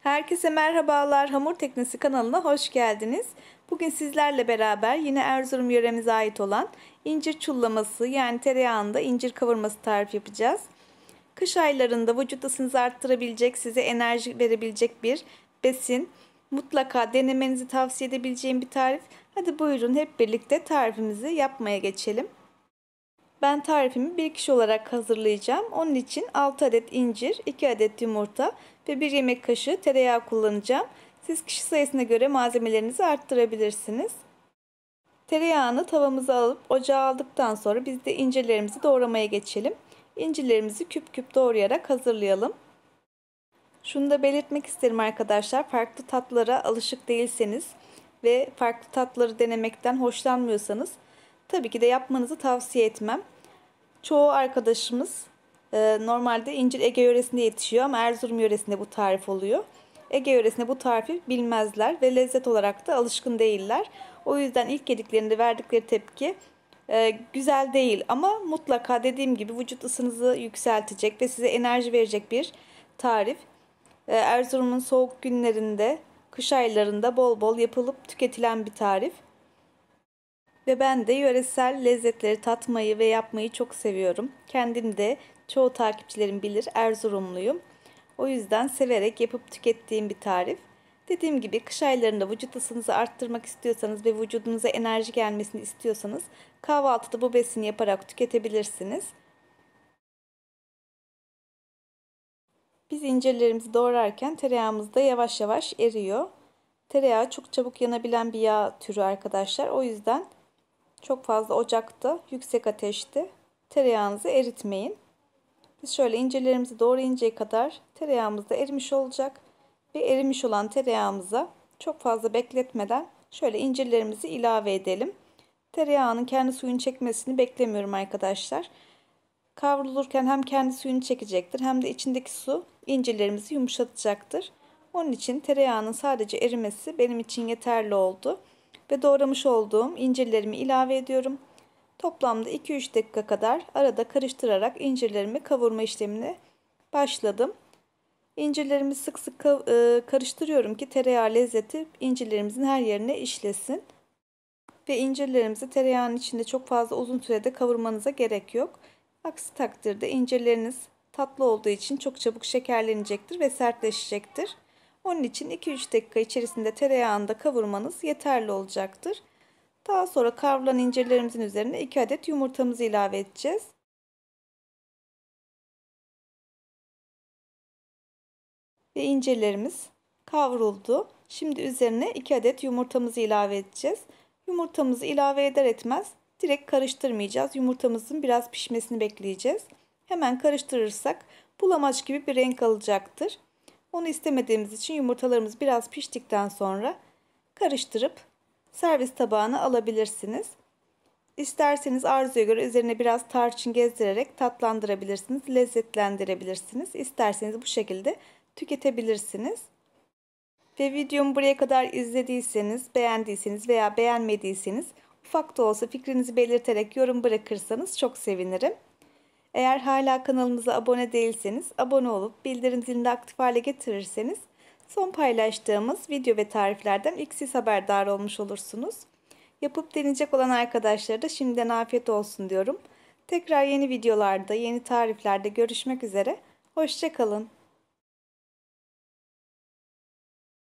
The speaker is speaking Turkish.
Herkese merhabalar. Hamur Teknesi kanalına hoş geldiniz. Bugün sizlerle beraber yine Erzurum yöremize ait olan incir çullaması yani tereyağında incir kavurması tarif yapacağız. Kış aylarında vücut ısınızı arttırabilecek, size enerji verebilecek bir besin. Mutlaka denemenizi tavsiye edebileceğim bir tarif. Hadi buyurun hep birlikte tarifimizi yapmaya geçelim. Ben tarifimi bir kişi olarak hazırlayacağım. Onun için 6 adet incir, 2 adet yumurta ve 1 yemek kaşığı tereyağı kullanacağım. Siz kişi sayısına göre malzemelerinizi arttırabilirsiniz. Tereyağını tavamıza alıp ocağa aldıktan sonra biz de incirlerimizi doğramaya geçelim. İncirlerimizi küp küp doğrayarak hazırlayalım. Şunu da belirtmek isterim arkadaşlar. Farklı tatlara alışık değilseniz ve farklı tatları denemekten hoşlanmıyorsanız Tabii ki de yapmanızı tavsiye etmem. Çoğu arkadaşımız e, normalde incir Ege yöresinde yetişiyor ama Erzurum yöresinde bu tarif oluyor. Ege yöresinde bu tarifi bilmezler ve lezzet olarak da alışkın değiller. O yüzden ilk yediklerinde verdikleri tepki e, güzel değil ama mutlaka dediğim gibi vücut ısınızı yükseltecek ve size enerji verecek bir tarif. E, Erzurum'un soğuk günlerinde, kış aylarında bol bol yapılıp tüketilen bir tarif. Ve ben de yöresel lezzetleri tatmayı ve yapmayı çok seviyorum. Kendim de çoğu takipçilerim bilir Erzurumluyum. O yüzden severek yapıp tükettiğim bir tarif. Dediğim gibi kış aylarında vücut ısınızı arttırmak istiyorsanız ve vücudunuza enerji gelmesini istiyorsanız kahvaltıda bu besini yaparak tüketebilirsiniz. Biz incirlerimizi doğrarken tereyağımız da yavaş yavaş eriyor. Tereyağı çok çabuk yanabilen bir yağ türü arkadaşlar. O yüzden çok fazla ocakta, yüksek ateşte tereyağınızı eritmeyin. Biz şöyle incelerimizi doğru inceye kadar tereyağımız da erimiş olacak. Ve erimiş olan tereyağımıza çok fazla bekletmeden şöyle incelerimizi ilave edelim. Tereyağının kendi suyunu çekmesini beklemiyorum arkadaşlar. Kavrulurken hem kendi suyunu çekecektir hem de içindeki su incelerimizi yumuşatacaktır. Onun için tereyağının sadece erimesi benim için yeterli oldu ve doğramış olduğum incirlerimi ilave ediyorum. Toplamda 2-3 dakika kadar arada karıştırarak incirlerimi kavurma işlemine başladım. İncirlerimi sık sık e, karıştırıyorum ki tereyağı lezzeti incirlerimizin her yerine işlesin. Ve incirlerimizi tereyağının içinde çok fazla uzun sürede kavurmanıza gerek yok. Aksi takdirde incirleriniz tatlı olduğu için çok çabuk şekerlenecektir ve sertleşecektir. Onun için 2-3 dakika içerisinde tereyağında kavurmanız yeterli olacaktır. Daha sonra kavrulan incirlerimizin üzerine 2 adet yumurtamızı ilave edeceğiz. Ve incirlerimiz kavruldu. Şimdi üzerine 2 adet yumurtamızı ilave edeceğiz. Yumurtamızı ilave eder etmez direkt karıştırmayacağız. Yumurtamızın biraz pişmesini bekleyeceğiz. Hemen karıştırırsak bulamaç gibi bir renk alacaktır. Onu istemediğimiz için yumurtalarımız biraz piştikten sonra karıştırıp servis tabağına alabilirsiniz. İsterseniz arzuya göre üzerine biraz tarçın gezdirerek tatlandırabilirsiniz, lezzetlendirebilirsiniz. İsterseniz bu şekilde tüketebilirsiniz. Ve videomu buraya kadar izlediyseniz, beğendiyseniz veya beğenmediyseniz ufak da olsa fikrinizi belirterek yorum bırakırsanız çok sevinirim. Eğer hala kanalımıza abone değilseniz abone olup bildirim zilini aktif hale getirirseniz son paylaştığımız video ve tariflerden ilk siz haberdar olmuş olursunuz. Yapıp deneyecek olan arkadaşlara da şimdiden afiyet olsun diyorum. Tekrar yeni videolarda, yeni tariflerde görüşmek üzere. Hoşçakalın.